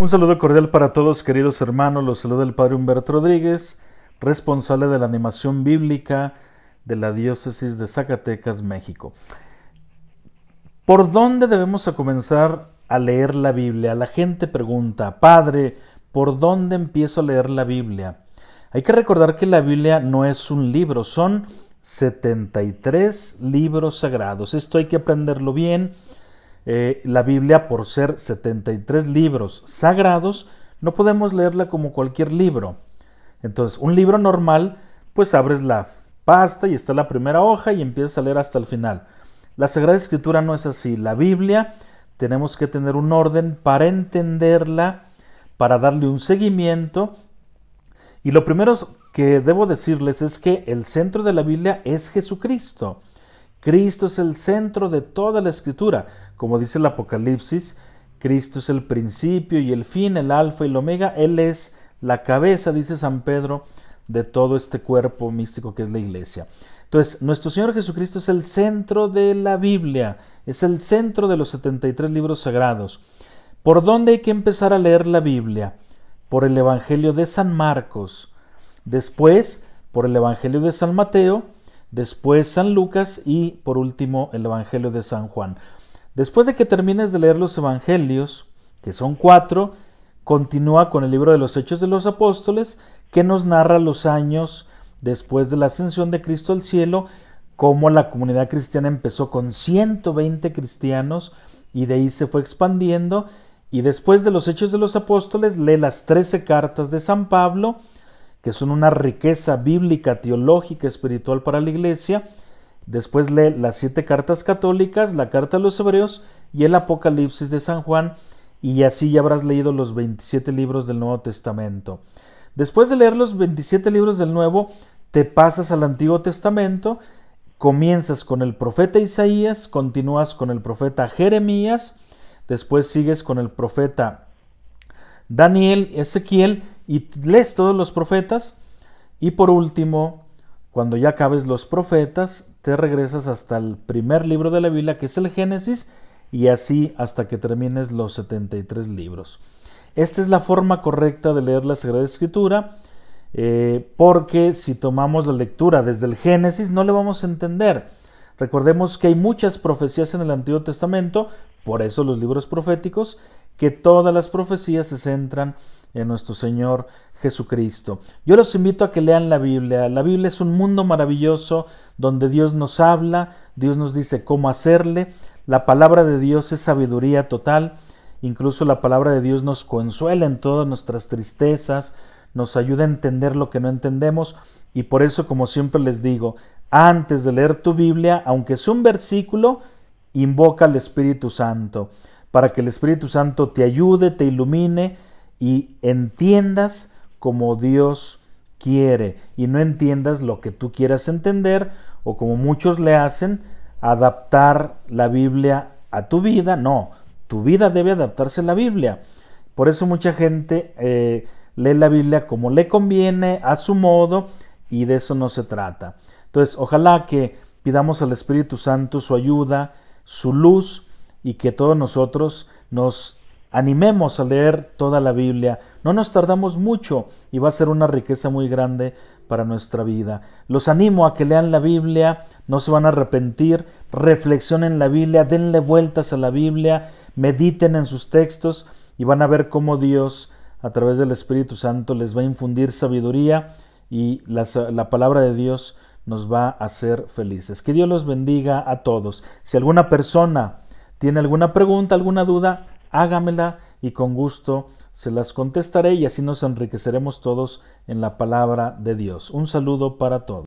Un saludo cordial para todos, queridos hermanos. Los saluda el Padre Humberto Rodríguez, responsable de la animación bíblica de la Diócesis de Zacatecas, México. ¿Por dónde debemos comenzar a leer la Biblia? La gente pregunta, Padre, ¿por dónde empiezo a leer la Biblia? Hay que recordar que la Biblia no es un libro, son 73 libros sagrados. Esto hay que aprenderlo bien eh, la Biblia, por ser 73 libros sagrados, no podemos leerla como cualquier libro. Entonces, un libro normal, pues abres la pasta y está la primera hoja y empiezas a leer hasta el final. La Sagrada Escritura no es así. La Biblia tenemos que tener un orden para entenderla, para darle un seguimiento. Y lo primero que debo decirles es que el centro de la Biblia es Jesucristo. Cristo es el centro de toda la escritura. Como dice el Apocalipsis, Cristo es el principio y el fin, el alfa y el omega. Él es la cabeza, dice San Pedro, de todo este cuerpo místico que es la iglesia. Entonces, nuestro Señor Jesucristo es el centro de la Biblia, es el centro de los 73 libros sagrados. ¿Por dónde hay que empezar a leer la Biblia? Por el Evangelio de San Marcos, después por el Evangelio de San Mateo, después San Lucas y por último el Evangelio de San Juan. Después de que termines de leer los Evangelios, que son cuatro, continúa con el libro de los Hechos de los Apóstoles, que nos narra los años después de la ascensión de Cristo al cielo, cómo la comunidad cristiana empezó con 120 cristianos y de ahí se fue expandiendo. Y después de los Hechos de los Apóstoles, lee las 13 cartas de San Pablo, que son una riqueza bíblica, teológica, espiritual para la iglesia. Después lee las siete cartas católicas, la carta a los hebreos y el Apocalipsis de San Juan, y así ya habrás leído los 27 libros del Nuevo Testamento. Después de leer los 27 libros del Nuevo, te pasas al Antiguo Testamento, comienzas con el profeta Isaías, continúas con el profeta Jeremías, después sigues con el profeta Daniel, Ezequiel y lees todos los profetas y por último, cuando ya acabes los profetas, te regresas hasta el primer libro de la Biblia que es el Génesis y así hasta que termines los 73 libros. Esta es la forma correcta de leer la Sagrada Escritura. Eh, porque si tomamos la lectura desde el Génesis no le vamos a entender. Recordemos que hay muchas profecías en el Antiguo Testamento, por eso los libros proféticos, que todas las profecías se centran en nuestro Señor Jesucristo. Yo los invito a que lean la Biblia. La Biblia es un mundo maravilloso donde Dios nos habla, Dios nos dice cómo hacerle. La palabra de Dios es sabiduría total. Incluso la palabra de Dios nos consuela en todas nuestras tristezas, nos ayuda a entender lo que no entendemos y por eso, como siempre les digo, antes de leer tu Biblia, aunque es un versículo, invoca al Espíritu Santo para que el Espíritu Santo te ayude, te ilumine y entiendas como Dios quiere y no entiendas lo que tú quieras entender o como muchos le hacen, adaptar la Biblia a tu vida. No, tu vida debe adaptarse a la Biblia. Por eso mucha gente eh, lee la Biblia como le conviene, a su modo, y de eso no se trata. Entonces, ojalá que pidamos al Espíritu Santo su ayuda, su luz, y que todos nosotros nos animemos a leer toda la Biblia. No nos tardamos mucho y va a ser una riqueza muy grande para nuestra vida. Los animo a que lean la Biblia, no se van a arrepentir, reflexionen la Biblia, denle vueltas a la Biblia, mediten en sus textos y van a ver cómo Dios a través del Espíritu Santo les va a infundir sabiduría y la, la palabra de Dios nos va a hacer felices. Que Dios los bendiga a todos. Si alguna persona tiene alguna pregunta, alguna duda, hágamela y con gusto se las contestaré y así nos enriqueceremos todos en la palabra de Dios. Un saludo para todos.